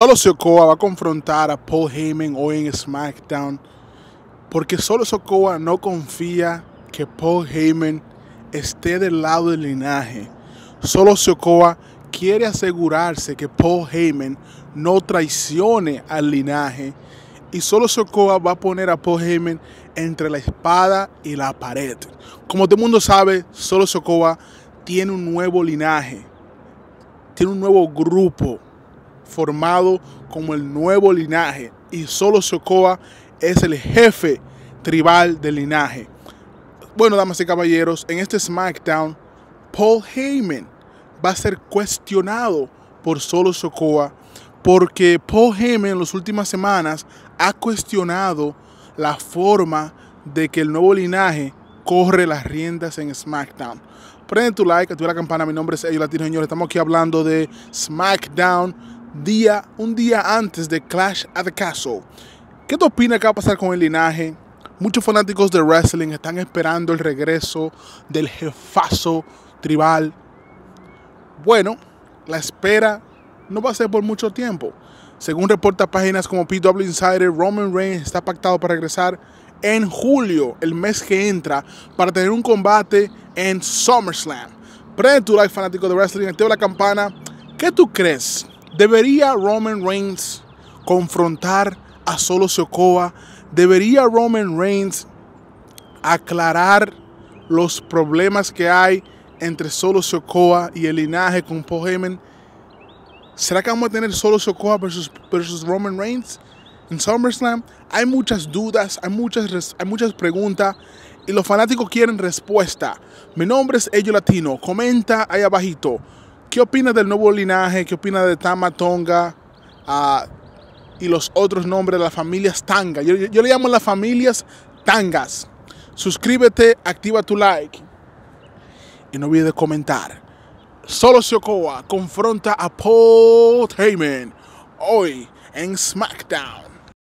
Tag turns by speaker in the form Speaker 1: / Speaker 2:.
Speaker 1: Solo Sokoa va a confrontar a Paul Heyman hoy en SmackDown porque solo Sokoa no confía que Paul Heyman esté del lado del linaje. Solo Sokoa quiere asegurarse que Paul Heyman no traicione al linaje y solo Sokoa va a poner a Paul Heyman entre la espada y la pared. Como todo el mundo sabe, solo Sokoa tiene un nuevo linaje, tiene un nuevo grupo formado como el nuevo linaje y solo Sokoa es el jefe tribal del linaje. Bueno, damas y caballeros, en este SmackDown, Paul Heyman va a ser cuestionado por Solo Sokoa porque Paul Heyman en las últimas semanas ha cuestionado la forma de que el nuevo linaje corre las riendas en SmackDown. Prende tu like, activa la campana. Mi nombre es Latino, señor. Estamos aquí hablando de SmackDown día, un día antes de Clash at the Castle. ¿Qué te opina que va a pasar con el linaje? Muchos fanáticos de wrestling están esperando el regreso del jefazo tribal. Bueno, la espera no va a ser por mucho tiempo. Según reporta páginas como PW Insider, Roman Reigns está pactado para regresar en julio, el mes que entra, para tener un combate en SummerSlam. Prende tu like, fanático de wrestling, activa la campana. ¿Qué tú crees? ¿Debería Roman Reigns confrontar a Solo Sokoa? ¿Debería Roman Reigns aclarar los problemas que hay entre Solo Sokoa y el linaje con Paul ¿Será que vamos a tener Solo Sokoa versus, Roman Reigns en SummerSlam? Hay muchas dudas, hay muchas, hay muchas preguntas y los fanáticos quieren respuesta. Mi nombre es Ello Latino. Comenta ahí abajito. ¿Qué opinas del nuevo linaje? ¿Qué opinas de Tama Tonga ah, y los otros nombres de las familias Tanga? Yo, le llamo las familias Tangas. Suscríbete, activa tu like y no olvides comentar. Solo Shokoa confronta a Paul Heyman hoy en SmackDown.